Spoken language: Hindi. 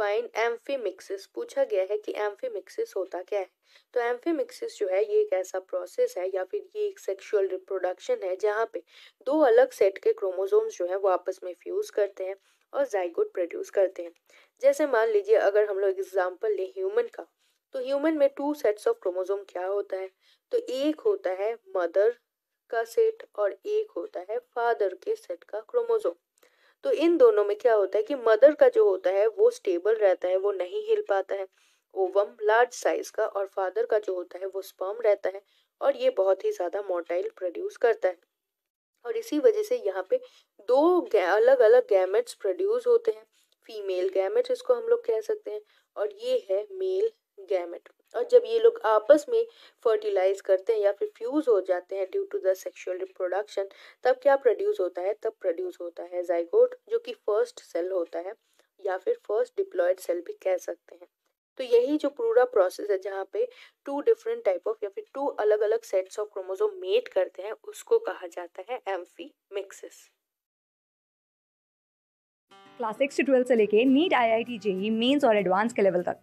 डिफाइन एम्फीमिक्सिस पूछा गया है कि एम्फीमिक्सिस होता क्या है तो एम्फीमिक्सिस जो है ये एक ऐसा प्रोसेस है या फिर ये एक सेक्सुअल रिप्रोडक्शन है जहाँ पे दो अलग सेट के क्रोमोसोम्स जो है वो आपस में फ्यूज़ करते हैं और जाइगोट प्रोड्यूस करते हैं जैसे मान लीजिए अगर हम लोग एग्जाम्पल लें ह्यूमन का तो ह्यूमन में टू सेट्स ऑफ क्रोमोजोम क्या होता है तो एक होता है मदर का सेट और एक होता है फादर के सेट का क्रोमोजोम तो इन दोनों में क्या होता है कि मदर का जो होता है वो स्टेबल रहता है वो नहीं हिल पाता है ओवम लार्ज साइज का और फादर का जो होता है वो स्पर्म रहता है और ये बहुत ही ज़्यादा मोटाइल प्रोड्यूस करता है और इसी वजह से यहाँ पे दो अलग अलग गैमेट्स प्रोड्यूस होते हैं फीमेल गैमेट इसको हम लोग कह सकते हैं और ये है मेल जब ये लोग आपस में फर्टिलाइज करते हैं या फिर फ्यूज़ हो जाते हैं due to the sexual reproduction तब क्या प्रोड्यूस होता है तब प्रोड्यूस होता है जाइगोट जो कि फर्स्ट सेल होता है या फिर फर्स्ट डिप्लॉयड सेल भी कह सकते हैं तो यही जो पूरा प्रोसेस है जहाँ पे टू डिफरेंट टाइप ऑफ या फिर टू अलग अलग सेट्स ऑफ क्रोमोजोम मेट करते हैं उसको कहा जाता है एम्फी मिक्सिस क्लास सिक्स से ट्वेल्थ से लेके NEET I I T JEE mains और एडवांस के लेवल तक